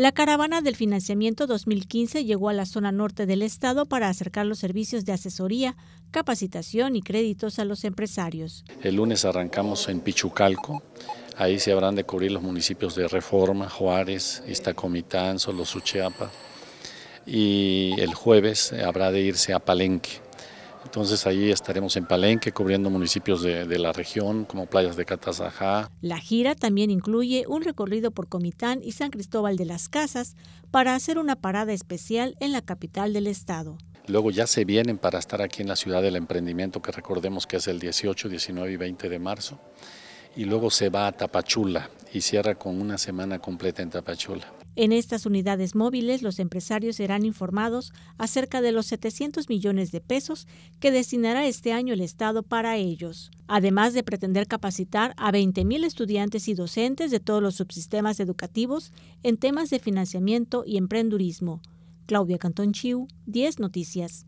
La caravana del financiamiento 2015 llegó a la zona norte del estado para acercar los servicios de asesoría, capacitación y créditos a los empresarios. El lunes arrancamos en Pichucalco. Ahí se habrán de cubrir los municipios de Reforma, Juárez, Iztacomitán, Solosuchiapa. Y el jueves habrá de irse a Palenque. Entonces ahí estaremos en Palenque cubriendo municipios de, la región como playas de Catazajá. La gira también incluye un recorrido por Comitán y San Cristóbal de las Casas para hacer una parada especial en la capital del estado. Luego ya se vienen para estar aquí en la ciudad del emprendimiento que recordemos que es el 18, 19 y 20 de marzo. Y luego se va a Tapachula y cierra con una semana completa en Tapachula. En estas unidades móviles los empresarios serán informados acerca de los 700 millones de pesos que destinará este año el Estado para ellos, además de pretender capacitar a 20.000 estudiantes y docentes de todos los subsistemas educativos en temas de financiamiento y emprendurismo. Claudia Cantón Chiu, 10 Noticias.